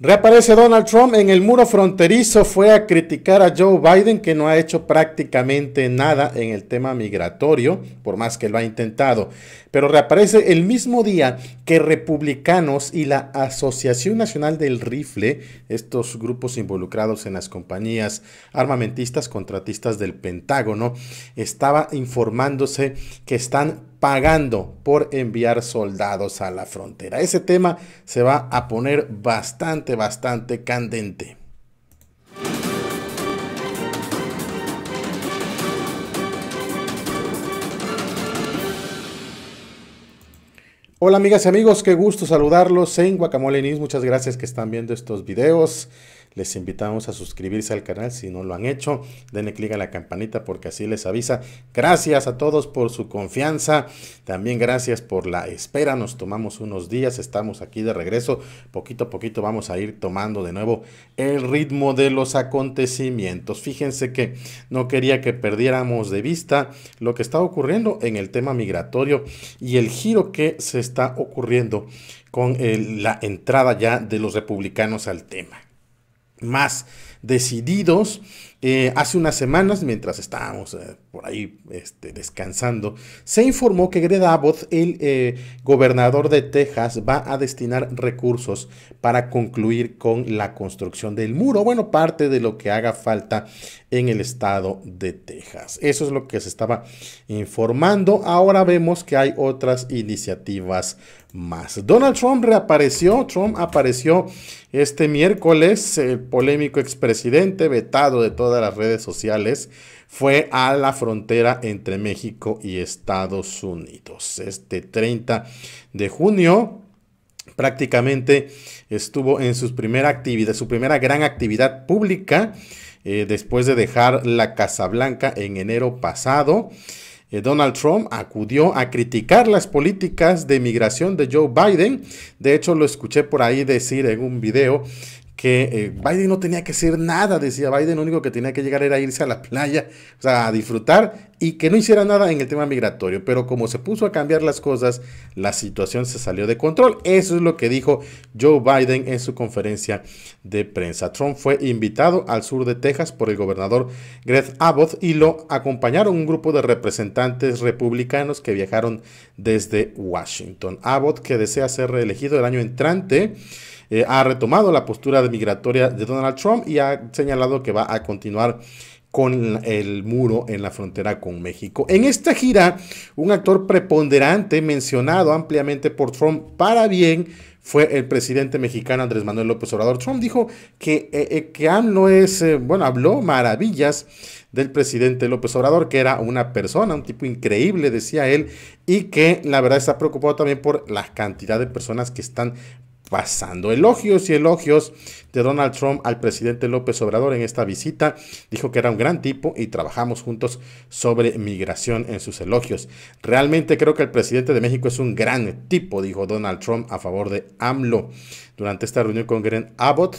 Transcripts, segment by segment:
Reaparece Donald Trump en el muro fronterizo, fue a criticar a Joe Biden que no ha hecho prácticamente nada en el tema migratorio, por más que lo ha intentado. Pero reaparece el mismo día que republicanos y la Asociación Nacional del Rifle, estos grupos involucrados en las compañías armamentistas contratistas del Pentágono, estaba informándose que están pagando por enviar soldados a la frontera. Ese tema se va a poner bastante, bastante candente. Hola amigas y amigos, qué gusto saludarlos en Guacamole News. Muchas gracias que están viendo estos videos. Les invitamos a suscribirse al canal si no lo han hecho. Denle clic a la campanita porque así les avisa. Gracias a todos por su confianza. También gracias por la espera. Nos tomamos unos días. Estamos aquí de regreso. Poquito a poquito vamos a ir tomando de nuevo el ritmo de los acontecimientos. Fíjense que no quería que perdiéramos de vista lo que está ocurriendo en el tema migratorio y el giro que se está ocurriendo con la entrada ya de los republicanos al tema más decididos eh, hace unas semanas, mientras estábamos eh, por ahí este, descansando, se informó que Greg Abbott, el eh, gobernador de Texas, va a destinar recursos para concluir con la construcción del muro. Bueno, parte de lo que haga falta en el estado de Texas. Eso es lo que se estaba informando. Ahora vemos que hay otras iniciativas más. Donald Trump reapareció. Trump apareció este miércoles, el polémico expresidente vetado de todas de las redes sociales fue a la frontera entre México y Estados Unidos. Este 30 de junio prácticamente estuvo en su primera actividad, su primera gran actividad pública eh, después de dejar la Casa Blanca en enero pasado. Eh, Donald Trump acudió a criticar las políticas de migración de Joe Biden. De hecho, lo escuché por ahí decir en un video que eh, Biden no tenía que hacer nada, decía Biden, lo único que tenía que llegar era irse a la playa, o sea, a disfrutar y que no hiciera nada en el tema migratorio. Pero como se puso a cambiar las cosas, la situación se salió de control. Eso es lo que dijo Joe Biden en su conferencia de prensa. Trump fue invitado al sur de Texas por el gobernador Greg Abbott y lo acompañaron un grupo de representantes republicanos que viajaron desde Washington. Abbott, que desea ser reelegido el año entrante, eh, ha retomado la postura de migratoria de Donald Trump y ha señalado que va a continuar con el muro en la frontera con México. En esta gira, un actor preponderante mencionado ampliamente por Trump para bien fue el presidente mexicano Andrés Manuel López Obrador. Trump dijo que, eh, eh, que es, bueno, habló maravillas del presidente López Obrador, que era una persona, un tipo increíble, decía él, y que la verdad está preocupado también por la cantidad de personas que están pasando elogios y elogios de Donald Trump al presidente López Obrador en esta visita. Dijo que era un gran tipo y trabajamos juntos sobre migración en sus elogios. Realmente creo que el presidente de México es un gran tipo, dijo Donald Trump a favor de AMLO. Durante esta reunión con Gren Abbott,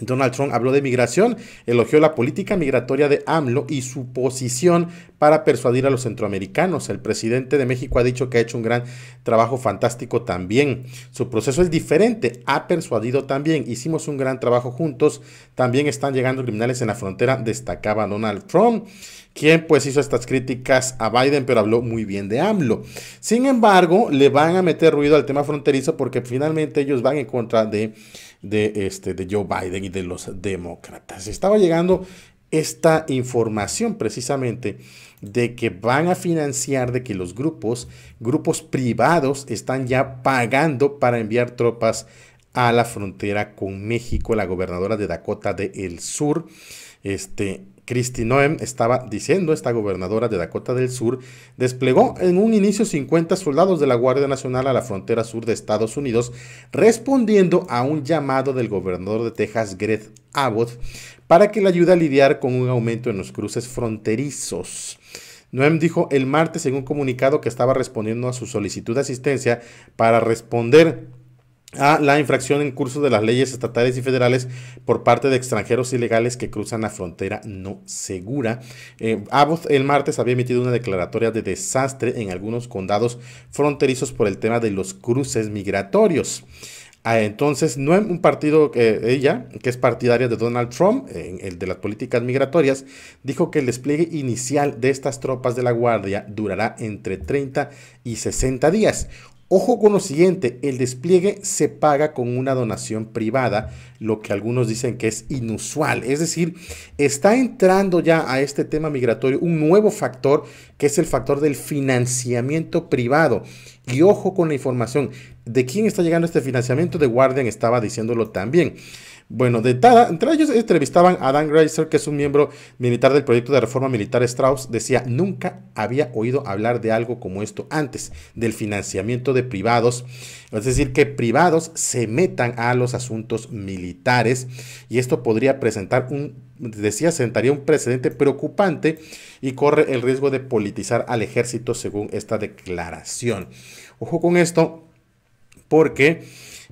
Donald Trump habló de migración, elogió la política migratoria de AMLO y su posición para persuadir a los centroamericanos. El presidente de México ha dicho que ha hecho un gran trabajo fantástico también. Su proceso es diferente, ha persuadido también. Hicimos un gran trabajo juntos. También están llegando criminales en la frontera, destacaba Donald Trump quien pues hizo estas críticas a Biden, pero habló muy bien de AMLO. Sin embargo, le van a meter ruido al tema fronterizo porque finalmente ellos van en contra de de, este, de Joe Biden y de los demócratas. Estaba llegando esta información precisamente de que van a financiar, de que los grupos, grupos privados están ya pagando para enviar tropas a la frontera con México. La gobernadora de Dakota del Sur este, Christy Noem estaba diciendo, esta gobernadora de Dakota del Sur desplegó en un inicio 50 soldados de la Guardia Nacional a la frontera sur de Estados Unidos, respondiendo a un llamado del gobernador de Texas, Greg Abbott, para que le ayude a lidiar con un aumento en los cruces fronterizos. Noem dijo el martes en un comunicado que estaba respondiendo a su solicitud de asistencia para responder a la infracción en curso de las leyes estatales y federales por parte de extranjeros ilegales que cruzan la frontera no segura. Eh, el martes había emitido una declaratoria de desastre en algunos condados fronterizos por el tema de los cruces migratorios. Ah, entonces, no un partido, eh, ella, que es partidaria de Donald Trump, en el de las políticas migratorias, dijo que el despliegue inicial de estas tropas de la Guardia durará entre 30 y 60 días. Ojo con lo siguiente, el despliegue se paga con una donación privada, lo que algunos dicen que es inusual. Es decir, está entrando ya a este tema migratorio un nuevo factor que es el factor del financiamiento privado. Y ojo con la información, ¿de quién está llegando este financiamiento? De Guardian estaba diciéndolo también. Bueno, de entre ellos entrevistaban a Dan Greiser, que es un miembro militar del proyecto de reforma militar Strauss. Decía, nunca había oído hablar de algo como esto antes, del financiamiento de privados. Es decir, que privados se metan a los asuntos militares y esto podría presentar un decía, sentaría un precedente preocupante y corre el riesgo de politizar al ejército según esta declaración. Ojo con esto porque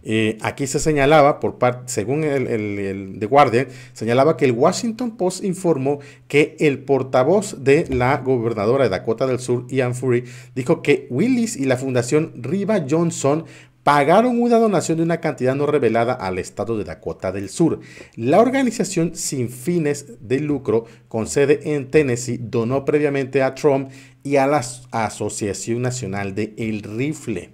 eh, aquí se señalaba, por parte, según el, The Guardian, señalaba que el Washington Post informó que el portavoz de la gobernadora de Dakota del Sur, Ian Fury, dijo que Willis y la fundación Riva Johnson pagaron una donación de una cantidad no revelada al estado de Dakota del Sur. La organización sin fines de lucro, con sede en Tennessee, donó previamente a Trump y a la Asociación Nacional de El Rifle.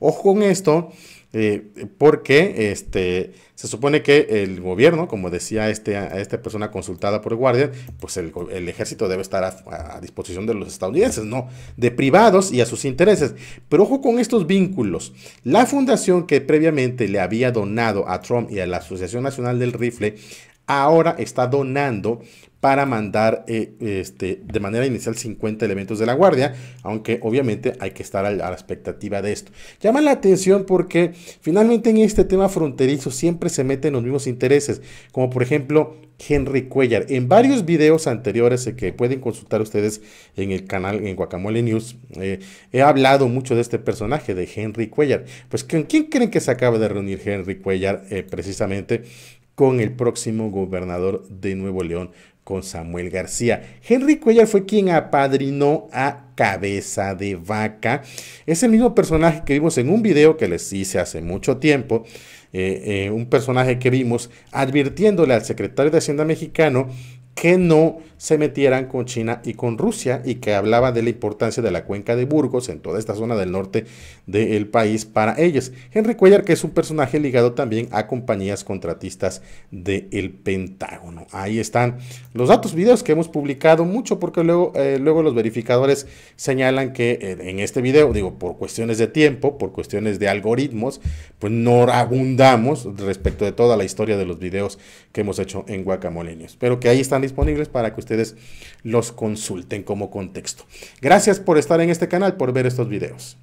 Ojo con esto, eh, porque este, se supone que el gobierno, como decía este, a esta persona consultada por Guardian, pues el, ejército debe estar a, a, disposición de los estadounidenses, no, de privados y a sus intereses. Pero ojo con estos vínculos. La fundación que previamente le había donado a Trump y a la Asociación Nacional del Rifle, ahora está donando para mandar eh, este, de manera inicial 50 elementos de la guardia, aunque obviamente hay que estar a la, expectativa de esto. Llama la atención porque finalmente en este tema fronterizo siempre se meten los mismos intereses, como por ejemplo Henry Cuellar. En varios videos anteriores eh, que pueden consultar ustedes en el canal en Guacamole News, eh, he hablado mucho de este personaje, de Henry Cuellar. Pues ¿con quién creen que se acaba de reunir Henry Cuellar precisamente? con el próximo gobernador de Nuevo León, con Samuel García. Henry Cuellar fue quien apadrinó a Cabeza de Vaca. Es el mismo personaje que vimos en un video que les hice hace mucho tiempo. Eh, eh, un personaje que vimos advirtiéndole al secretario de Hacienda mexicano que no se metieran con China y con Rusia y que hablaba de la importancia de la cuenca de Burgos en toda esta zona del norte del país para ellos. Henry Cuellar, que es un personaje ligado también a compañías contratistas del Pentágono. Ahí están los datos, videos que hemos publicado mucho porque luego, eh, luego los verificadores señalan que eh, en este video, digo, por cuestiones de tiempo, por cuestiones de algoritmos, pues no abundamos respecto de toda la historia de los videos que hemos hecho en Guacamoleños, Pero que ahí están disponibles para que ustedes los consulten como contexto. Gracias por estar en este canal, por ver estos videos.